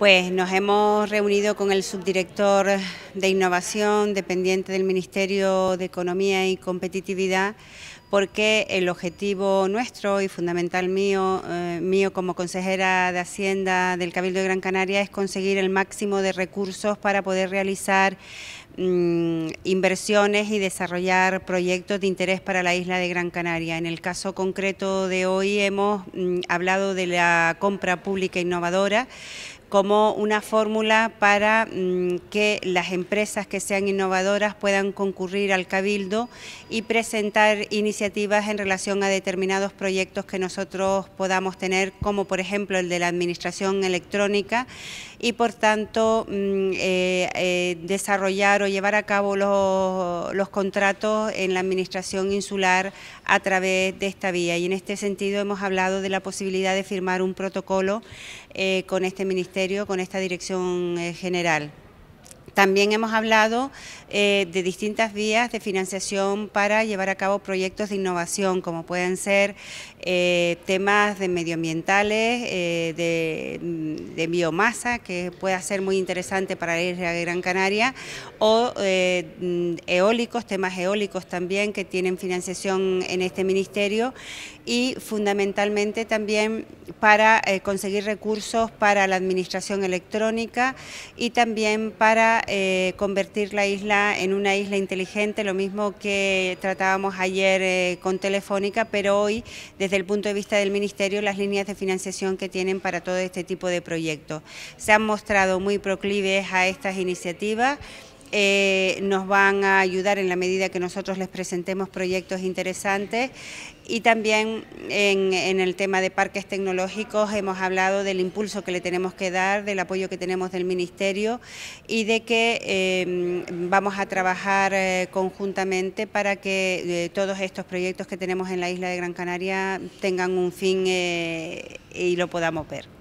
Pues nos hemos reunido con el subdirector de Innovación, dependiente del Ministerio de Economía y Competitividad, porque el objetivo nuestro y fundamental mío, eh, mío como consejera de Hacienda del Cabildo de Gran Canaria es conseguir el máximo de recursos para poder realizar Mm, inversiones y desarrollar proyectos de interés para la isla de Gran Canaria. En el caso concreto de hoy hemos mm, hablado de la compra pública innovadora como una fórmula para mm, que las empresas que sean innovadoras puedan concurrir al cabildo y presentar iniciativas en relación a determinados proyectos que nosotros podamos tener, como por ejemplo el de la administración electrónica, y por tanto eh, eh, desarrollar o llevar a cabo los, contratos en la Administración insular a través de esta vía. Y en este sentido hemos hablado de la posibilidad de firmar un protocolo eh, con este Ministerio, con esta Dirección eh, General. También hemos hablado eh, de distintas vías de financiación para llevar a cabo proyectos de innovación, como pueden ser eh, temas de medioambientales, eh, de, biomasa, que pueda ser muy interesante para la isla de Gran Canaria, o eólicos, temas eólicos también que tienen financiación en este ministerio, y fundamentalmente también para conseguir recursos para la administración electrónica y también para eh, convertir la isla en una isla inteligente, lo mismo que tratábamos ayer eh, con Telefónica, pero hoy desde el punto de vista del Ministerio las líneas de financiación que tienen para todo este tipo de proyectos. Se han mostrado muy proclives a estas iniciativas. Eh, nos van a ayudar en la medida que nosotros les presentemos proyectos interesantes y también en, el tema de parques tecnológicos hemos hablado del impulso que le tenemos que dar, del apoyo que tenemos del Ministerio y de que em, vamos a trabajar eh, conjuntamente para que eh, todos estos proyectos que tenemos en la isla de Gran Canaria tengan un fin y lo podamos ver.